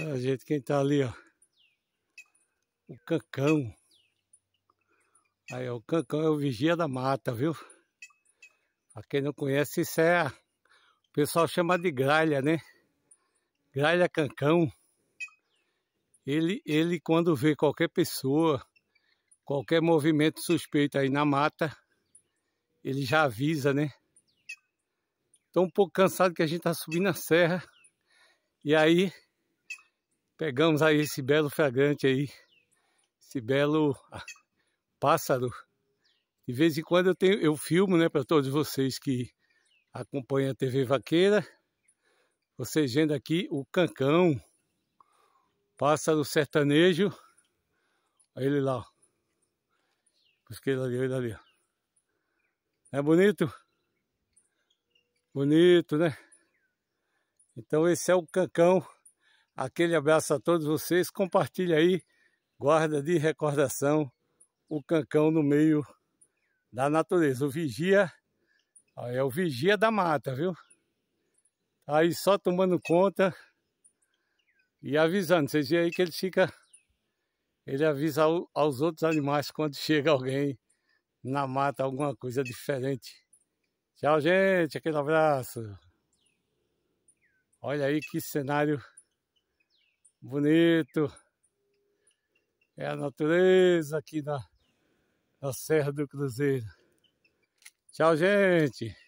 Olha, gente, quem tá ali, ó. O Cancão. Aí, ó, o Cancão é o vigia da mata, viu? Pra quem não conhece, isso é... A... O pessoal chama de gralha, né? Gralha Cancão. Ele, ele, quando vê qualquer pessoa, qualquer movimento suspeito aí na mata, ele já avisa, né? Tô um pouco cansado que a gente tá subindo a serra. E aí Pegamos aí esse belo fragrante aí, esse belo ah, pássaro. De vez em quando eu, tenho, eu filmo né, para todos vocês que acompanham a TV Vaqueira. Vocês vendo aqui o cancão, pássaro sertanejo. Olha ele lá, ó. Busquei ele ali, ele ali. Não é bonito? Bonito, né? Então esse é o cancão Aquele abraço a todos vocês. Compartilhe aí, guarda de recordação, o cancão no meio da natureza. O vigia, é o vigia da mata, viu? Tá aí só tomando conta e avisando. Vocês veem aí que ele fica, ele avisa aos outros animais quando chega alguém na mata, alguma coisa diferente. Tchau, gente. Aquele abraço. Olha aí que cenário bonito. É a natureza aqui na, na Serra do Cruzeiro. Tchau, gente!